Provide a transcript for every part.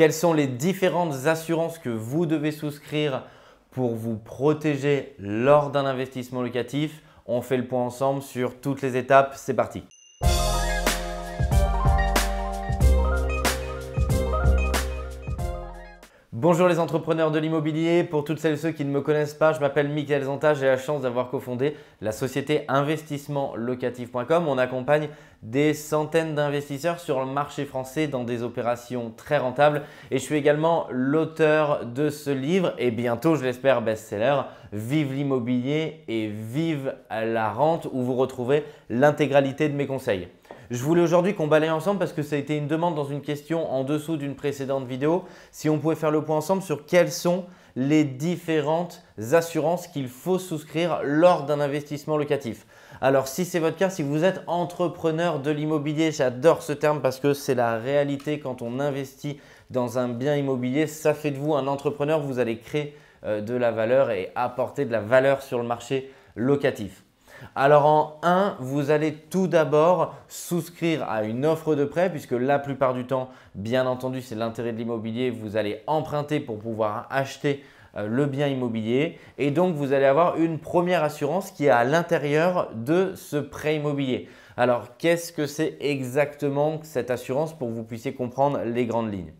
Quelles sont les différentes assurances que vous devez souscrire pour vous protéger lors d'un investissement locatif On fait le point ensemble sur toutes les étapes. C'est parti Bonjour les entrepreneurs de l'immobilier. Pour toutes celles et ceux qui ne me connaissent pas, je m'appelle Mickaël Zanta. J'ai la chance d'avoir cofondé la société investissementlocatif.com. On accompagne des centaines d'investisseurs sur le marché français dans des opérations très rentables. Et je suis également l'auteur de ce livre et bientôt, je l'espère, best-seller Vive l'immobilier et vive la rente où vous retrouvez l'intégralité de mes conseils. Je voulais aujourd'hui qu'on balaye ensemble parce que ça a été une demande dans une question en dessous d'une précédente vidéo. Si on pouvait faire le point ensemble sur quelles sont les différentes assurances qu'il faut souscrire lors d'un investissement locatif. Alors si c'est votre cas, si vous êtes entrepreneur de l'immobilier, j'adore ce terme parce que c'est la réalité quand on investit dans un bien immobilier, ça fait de vous un entrepreneur, vous allez créer euh, de la valeur et apporter de la valeur sur le marché locatif. Alors en 1, vous allez tout d'abord souscrire à une offre de prêt puisque la plupart du temps, bien entendu, c'est l'intérêt de l'immobilier, vous allez emprunter pour pouvoir acheter euh, le bien immobilier et donc vous allez avoir une première assurance qui est à l'intérieur de ce prêt immobilier. Alors qu'est-ce que c'est exactement cette assurance pour que vous puissiez comprendre les grandes lignes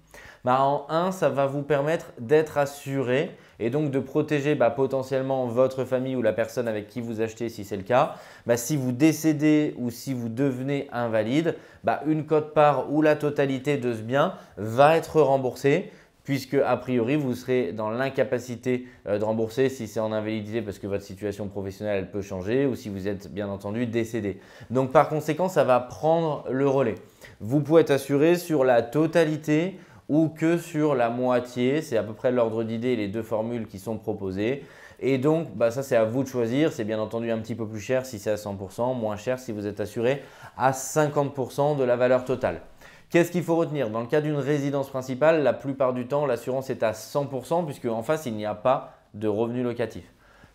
bah, En 1, ça va vous permettre d'être assuré et donc de protéger bah, potentiellement votre famille ou la personne avec qui vous achetez si c'est le cas. Bah, si vous décédez ou si vous devenez invalide, bah, une cote-part ou la totalité de ce bien va être remboursée puisque a priori vous serez dans l'incapacité euh, de rembourser si c'est en invalidité parce que votre situation professionnelle peut changer ou si vous êtes bien entendu décédé. Donc par conséquent, ça va prendre le relais. Vous pouvez être assuré sur la totalité ou que sur la moitié. C'est à peu près l'ordre d'idée les deux formules qui sont proposées. Et donc, bah, ça, c'est à vous de choisir. C'est bien entendu un petit peu plus cher si c'est à 100%, moins cher si vous êtes assuré à 50% de la valeur totale. Qu'est-ce qu'il faut retenir Dans le cas d'une résidence principale, la plupart du temps, l'assurance est à 100% puisque en face, il n'y a pas de revenu locatif.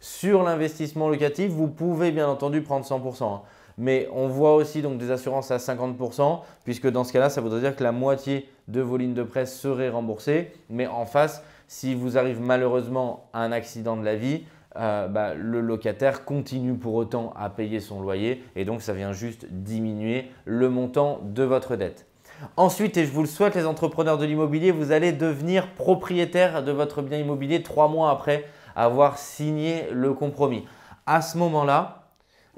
Sur l'investissement locatif, vous pouvez bien entendu prendre 100%. Mais on voit aussi donc des assurances à 50%, puisque dans ce cas-là, ça voudrait dire que la moitié de vos lignes de presse seraient remboursées. Mais en face, si vous arrive malheureusement à un accident de la vie, euh, bah, le locataire continue pour autant à payer son loyer et donc ça vient juste diminuer le montant de votre dette. Ensuite, et je vous le souhaite les entrepreneurs de l'immobilier, vous allez devenir propriétaire de votre bien immobilier trois mois après avoir signé le compromis. À ce moment-là,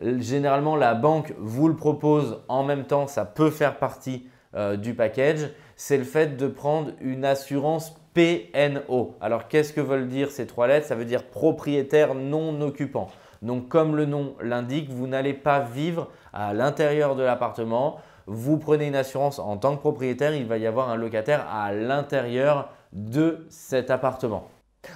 Généralement, la banque vous le propose en même temps, ça peut faire partie euh, du package, c'est le fait de prendre une assurance PNO. Alors, qu'est-ce que veulent dire ces trois lettres Ça veut dire propriétaire non occupant. Donc, comme le nom l'indique, vous n'allez pas vivre à l'intérieur de l'appartement. Vous prenez une assurance en tant que propriétaire, il va y avoir un locataire à l'intérieur de cet appartement.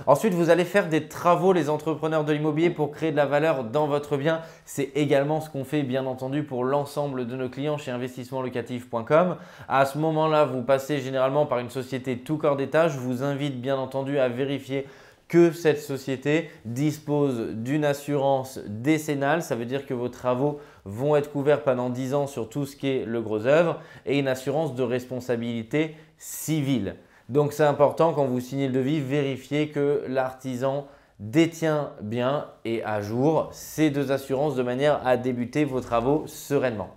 Ensuite, vous allez faire des travaux, les entrepreneurs de l'immobilier, pour créer de la valeur dans votre bien. C'est également ce qu'on fait, bien entendu, pour l'ensemble de nos clients chez investissementlocatif.com. À ce moment-là, vous passez généralement par une société tout corps d'étage. Je vous invite, bien entendu, à vérifier que cette société dispose d'une assurance décennale, ça veut dire que vos travaux vont être couverts pendant 10 ans sur tout ce qui est le gros œuvre, et une assurance de responsabilité civile. Donc c'est important quand vous signez le devis, vérifiez que l'artisan détient bien et à jour ces deux assurances de manière à débuter vos travaux sereinement.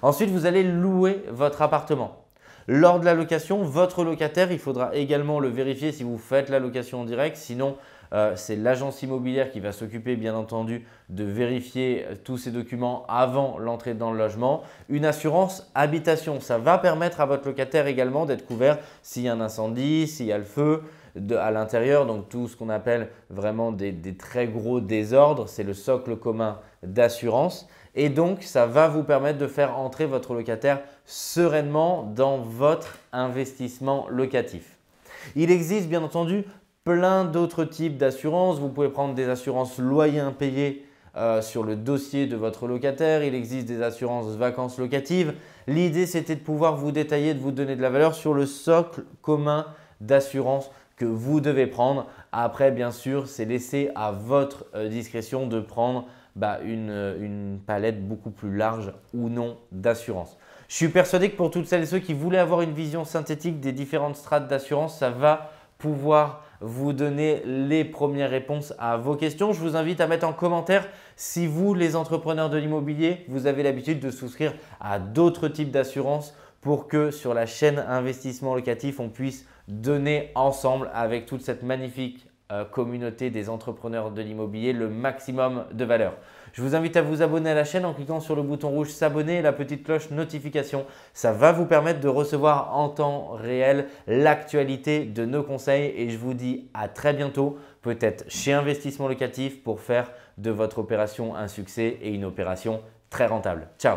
Ensuite, vous allez louer votre appartement. Lors de la location, votre locataire, il faudra également le vérifier si vous faites la location en direct, sinon euh, c'est l'agence immobilière qui va s'occuper bien entendu de vérifier euh, tous ces documents avant l'entrée dans le logement. Une assurance habitation, ça va permettre à votre locataire également d'être couvert s'il y a un incendie, s'il y a le feu. à l'intérieur, donc tout ce qu'on appelle vraiment des, des très gros désordres, c'est le socle commun d'assurance. Et donc, ça va vous permettre de faire entrer votre locataire sereinement dans votre investissement locatif. Il existe bien entendu plein d'autres types d'assurances. Vous pouvez prendre des assurances loyers impayés euh, sur le dossier de votre locataire. Il existe des assurances vacances locatives. L'idée, c'était de pouvoir vous détailler, de vous donner de la valeur sur le socle commun d'assurance que vous devez prendre. Après, bien sûr, c'est laissé à votre euh, discrétion de prendre bah, une, euh, une palette beaucoup plus large ou non d'assurance. Je suis persuadé que pour toutes celles et ceux qui voulaient avoir une vision synthétique des différentes strates d'assurance, ça va pouvoir vous donner les premières réponses à vos questions. Je vous invite à mettre en commentaire si vous, les entrepreneurs de l'immobilier, vous avez l'habitude de souscrire à d'autres types d'assurances pour que sur la chaîne investissement locatif, on puisse donner ensemble avec toute cette magnifique euh, communauté des entrepreneurs de l'immobilier le maximum de valeur. Je vous invite à vous abonner à la chaîne en cliquant sur le bouton rouge s'abonner et la petite cloche notification. Ça va vous permettre de recevoir en temps réel l'actualité de nos conseils et je vous dis à très bientôt, peut-être chez Investissement Locatif pour faire de votre opération un succès et une opération très rentable. Ciao